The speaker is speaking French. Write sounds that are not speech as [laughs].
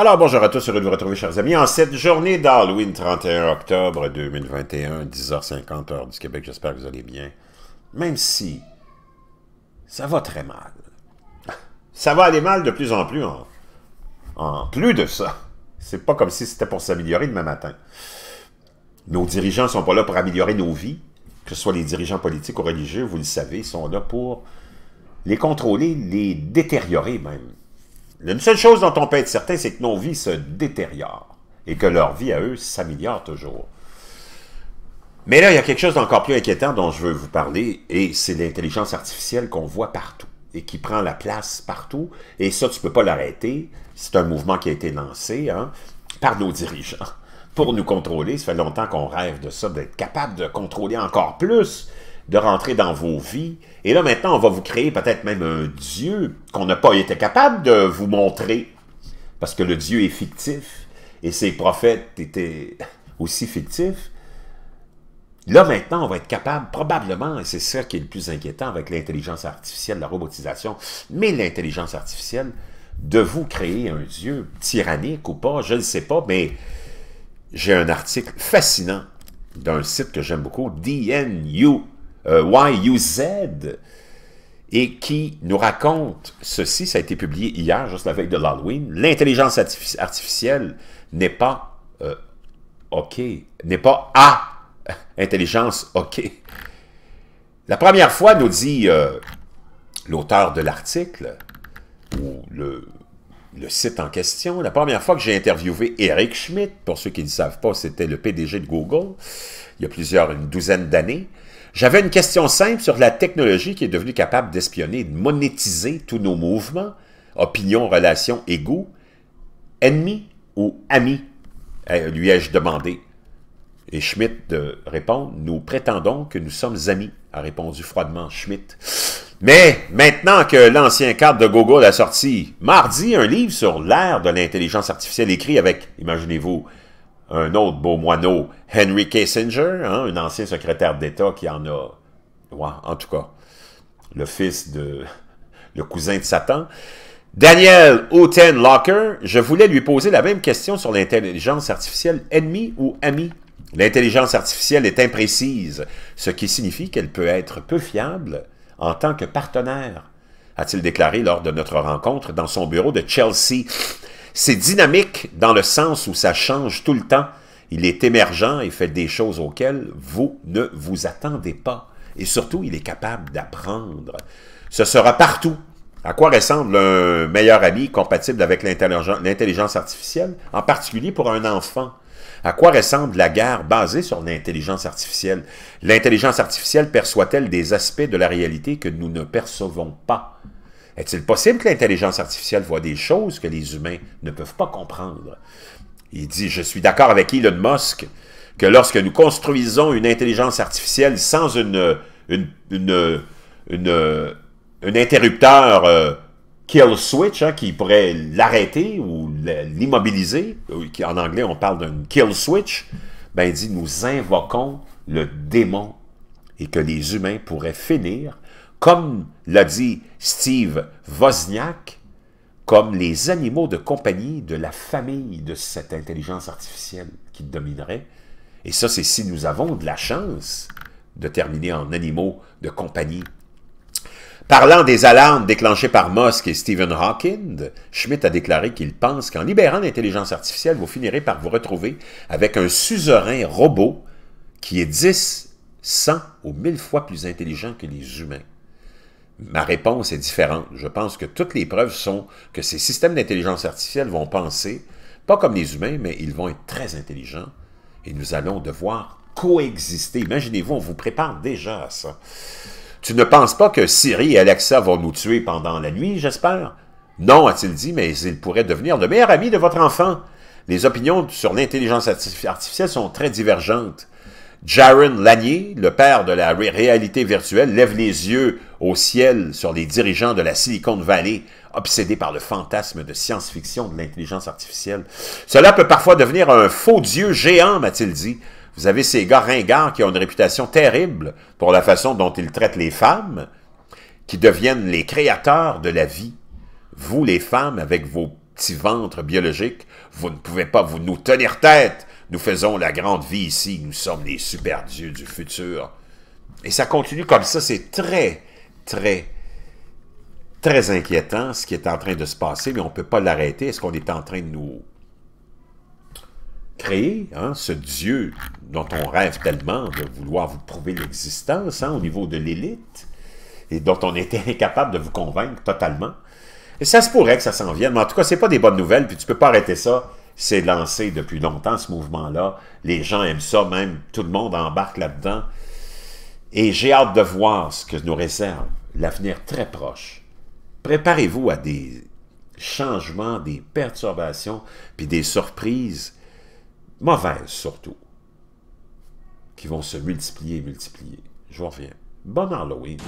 Alors bonjour à tous, heureux de vous retrouver chers amis en cette journée d'Halloween 31 octobre 2021, 10h50 heure du Québec, j'espère que vous allez bien. Même si ça va très mal. Ça va aller mal de plus en plus en, plus de ça. C'est pas comme si c'était pour s'améliorer demain matin. Nos dirigeants sont pas là pour améliorer nos vies, que ce soit les dirigeants politiques ou religieux, vous le savez, ils sont là pour les contrôler, les détériorer même. La seule chose dont on peut être certain, c'est que nos vies se détériorent et que leur vie à eux s'améliore toujours. Mais là, il y a quelque chose d'encore plus inquiétant dont je veux vous parler, et c'est l'intelligence artificielle qu'on voit partout et qui prend la place partout. Et ça, tu ne peux pas l'arrêter. C'est un mouvement qui a été lancé hein, par nos dirigeants pour nous contrôler. Ça fait longtemps qu'on rêve de ça, d'être capable de contrôler encore plus de rentrer dans vos vies. Et là, maintenant, on va vous créer peut-être même un Dieu qu'on n'a pas été capable de vous montrer, parce que le Dieu est fictif, et ses prophètes étaient [laughs] aussi fictifs. Là, maintenant, on va être capable, probablement, et c'est ça qui est le plus inquiétant avec l'intelligence artificielle, la robotisation, mais l'intelligence artificielle, de vous créer un Dieu tyrannique ou pas, je ne sais pas, mais j'ai un article fascinant d'un site que j'aime beaucoup, DNU euh, u YUZ, et qui nous raconte ceci, ça a été publié hier, juste la veille de l'Halloween, l'intelligence artificielle n'est pas euh, OK, n'est pas à [laughs] intelligence OK. La première fois, nous dit euh, l'auteur de l'article, ou le, le site en question. La première fois que j'ai interviewé Eric Schmidt, pour ceux qui ne savent pas, c'était le PDG de Google, il y a plusieurs, une douzaine d'années. J'avais une question simple sur la technologie qui est devenue capable d'espionner, de monétiser tous nos mouvements, opinions, relations, égaux, ennemis ou amis, eh, lui ai-je demandé. Et Schmitt répond, nous prétendons que nous sommes amis, a répondu froidement Schmitt. Mais maintenant que l'ancien cadre de Google a sorti mardi un livre sur l'ère de l'intelligence artificielle écrit avec, imaginez-vous, un autre beau moineau, Henry Kissinger, hein, un ancien secrétaire d'État qui en a... en tout cas, le fils de... [laughs] le cousin de Satan. Daniel Locker, je voulais lui poser la même question sur l'intelligence artificielle, ennemie ou amie. L'intelligence artificielle est imprécise, ce qui signifie qu'elle peut être peu fiable en tant que partenaire, a-t-il déclaré lors de notre rencontre dans son bureau de Chelsea. C'est dynamique dans le sens où ça change tout le temps. Il est émergent et fait des choses auxquelles vous ne vous attendez pas. Et surtout, il est capable d'apprendre. Ce sera partout. À quoi ressemble un meilleur ami compatible avec l'intelligence artificielle, en particulier pour un enfant? À quoi ressemble la guerre basée sur l'intelligence artificielle? L'intelligence artificielle perçoit-elle des aspects de la réalité que nous ne percevons pas? Est-il possible que l'intelligence artificielle voit des choses que les humains ne peuvent pas comprendre? Il dit, je suis d'accord avec Elon Musk que lorsque nous construisons une intelligence artificielle sans un interrupteur euh, kill switch hein, qui pourrait l'arrêter ou l'immobiliser, euh, en anglais on parle d'un kill switch, ben il dit nous invoquons le démon et que les humains pourraient finir comme l'a dit Steve Wozniak, comme les animaux de compagnie de la famille de cette intelligence artificielle qui dominerait. Et ça, c'est si nous avons de la chance de terminer en animaux de compagnie. Parlant des alarmes déclenchées par Musk et Stephen Hawking, Schmidt a déclaré qu'il pense qu'en libérant l'intelligence artificielle, vous finirez par vous retrouver avec un suzerain robot qui est 10, 100 ou 1000 fois plus intelligent que les humains ma réponse est différente. Je pense que toutes les preuves sont que ces systèmes d'intelligence artificielle vont penser, pas comme les humains, mais ils vont être très intelligents et nous allons devoir coexister. Imaginez-vous, on vous prépare déjà à ça. Tu ne penses pas que Siri et Alexa vont nous tuer pendant la nuit, j'espère? Non, a-t-il dit, mais ils pourraient devenir le meilleur ami de votre enfant. Les opinions sur l'intelligence artificielle sont très divergentes. Jaron Lanier, le père de la réalité virtuelle, lève les yeux au ciel sur les dirigeants de la Silicon Valley, obsédés par le fantasme de science-fiction de l'intelligence artificielle. Cela peut parfois devenir un faux dieu géant, m'a-t-il dit. Vous avez ces gars ringards qui ont une réputation terrible pour la façon dont ils traitent les femmes, qui deviennent les créateurs de la vie. Vous, les femmes, avec vos petits ventres biologiques, vous ne pouvez pas vous nous tenir tête. Nous faisons la grande vie ici, nous sommes les super dieux du futur. Et ça continue comme ça, c'est très, très, très inquiétant ce qui est en train de se passer, mais on ne peut pas l'arrêter. Est-ce qu'on est en train de nous créer hein, ce Dieu dont on rêve tellement de vouloir vous prouver l'existence hein, au niveau de l'élite et dont on était incapable de vous convaincre totalement? Et ça se pourrait que ça s'en vienne, mais en tout cas, ce n'est pas des bonnes nouvelles, puis tu ne peux pas arrêter ça. C'est lancé depuis longtemps, ce mouvement-là. Les gens aiment ça, même tout le monde embarque là-dedans. Et j'ai hâte de voir ce que nous réserve l'avenir très proche. Préparez-vous à des changements, des perturbations, puis des surprises, mauvaises surtout, qui vont se multiplier et multiplier. Je vous reviens. Bon Halloween!